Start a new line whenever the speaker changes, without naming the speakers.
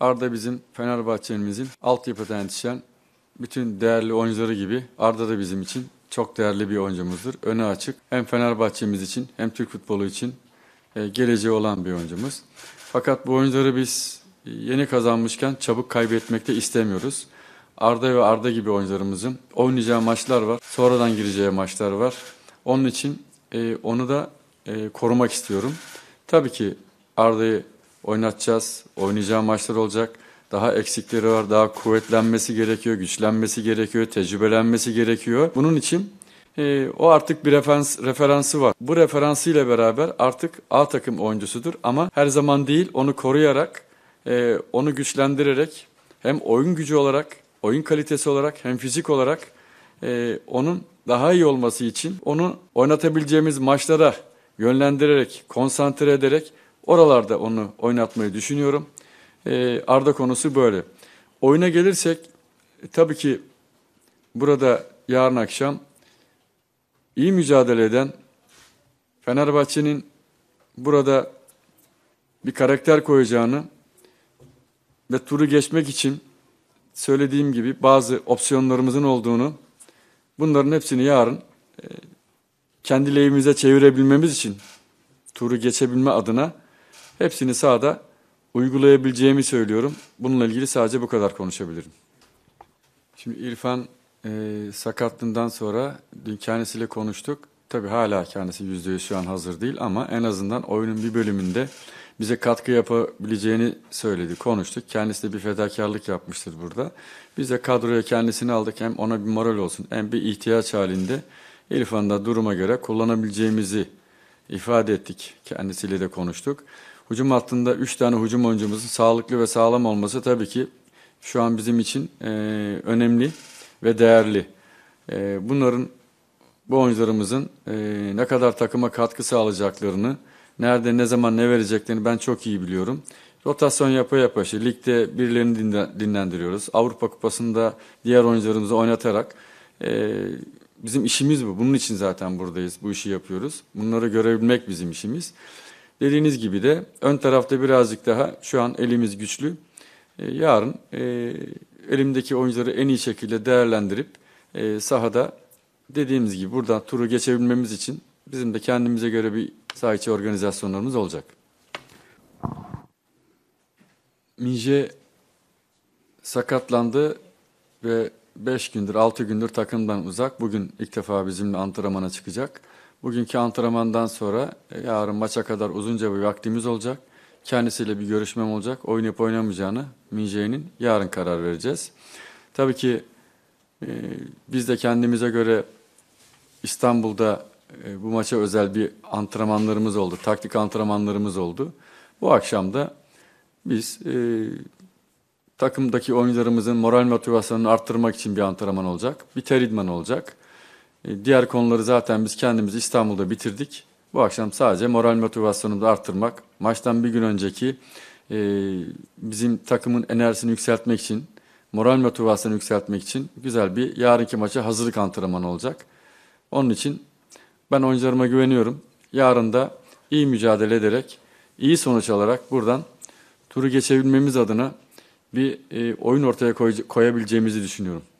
Arda bizim Fenerbahçe'mizin altyapıdan yetişen bütün değerli oyuncuları gibi Arda da bizim için çok değerli bir oyuncumuzdur. Öne açık. Hem Fenerbahçe'miz için hem Türk futbolu için e, geleceği olan bir oyuncumuz. Fakat bu oyuncuları biz e, yeni kazanmışken çabuk kaybetmekte istemiyoruz. Arda ve Arda gibi oyuncularımızın oynayacağı maçlar var. Sonradan gireceği maçlar var. Onun için e, onu da korumak istiyorum. Tabii ki Arda'yı oynatacağız. Oynayacağı maçlar olacak. Daha eksikleri var, daha kuvvetlenmesi gerekiyor, güçlenmesi gerekiyor, tecrübelenmesi gerekiyor. Bunun için e, o artık bir referans, referansı var. Bu referansıyla beraber artık A takım oyuncusudur ama her zaman değil onu koruyarak, e, onu güçlendirerek hem oyun gücü olarak, oyun kalitesi olarak hem fizik olarak e, onun daha iyi olması için onu oynatabileceğimiz maçlara yönlendirerek, konsantre ederek Oralarda onu oynatmayı düşünüyorum. Ee, Arda konusu böyle. Oyuna gelirsek e, tabii ki burada yarın akşam iyi mücadele eden Fenerbahçe'nin burada bir karakter koyacağını ve turu geçmek için söylediğim gibi bazı opsiyonlarımızın olduğunu bunların hepsini yarın e, kendi lehimize çevirebilmemiz için turu geçebilme adına Hepsini sahada uygulayabileceğimi söylüyorum. Bununla ilgili sadece bu kadar konuşabilirim. Şimdi İrfan e, sakatlığından sonra dün kendisiyle konuştuk. Tabii hala kendisi yüzde yüz şu an hazır değil ama en azından oyunun bir bölümünde bize katkı yapabileceğini söyledi, konuştuk. Kendisi de bir fedakarlık yapmıştır burada. Biz de kadroya kendisini aldık hem ona bir moral olsun hem bir ihtiyaç halinde İrfan'da duruma göre kullanabileceğimizi ifade ettik. Kendisiyle de konuştuk. Hücum altında 3 tane hücum oyuncumuzun sağlıklı ve sağlam olması tabii ki şu an bizim için e, önemli ve değerli. E, bunların bu oyuncularımızın e, ne kadar takıma katkı sağlayacaklarını, nerede ne zaman ne vereceklerini ben çok iyi biliyorum. Rotasyon yapa yapa ligde birilerini dinlendiriyoruz. Avrupa Kupası'nda diğer oyuncularımızı oynatarak e, bizim işimiz bu. Bunun için zaten buradayız. Bu işi yapıyoruz. Bunları görebilmek bizim işimiz. Dediğiniz gibi de ön tarafta birazcık daha şu an elimiz güçlü. E, yarın e, elimdeki oyuncuları en iyi şekilde değerlendirip e, sahada dediğimiz gibi buradan turu geçebilmemiz için bizim de kendimize göre bir saha organizasyonlarımız olacak. Mince sakatlandı ve 5 gündür 6 gündür takımdan uzak. Bugün ilk defa bizimle antrenmana çıkacak. Bugünkü antrenmandan sonra e, yarın maça kadar uzunca bir vaktimiz olacak. Kendisiyle bir görüşmem olacak. Oynayıp oynamayacağını Minje'nin yarın karar vereceğiz. Tabii ki e, biz de kendimize göre İstanbul'da e, bu maça özel bir antrenmanlarımız oldu. Taktik antrenmanlarımız oldu. Bu akşam da biz e, takımdaki oyuncularımızın moral motivasyonunu arttırmak için bir antrenman olacak. Bir teridman olacak. E, diğer konuları zaten biz kendimiz İstanbul'da bitirdik. Bu akşam sadece moral motivasyonumuzu arttırmak, maçtan bir gün önceki e, bizim takımın enerjisini yükseltmek için, moral motivasyonu yükseltmek için güzel bir yarınki maça hazırlık antrenmanı olacak. Onun için ben oyuncularıma güveniyorum. Yarın da iyi mücadele ederek, iyi sonuç alarak buradan turu geçebilmemiz adına bir e, oyun ortaya koy, koyabileceğimizi düşünüyorum.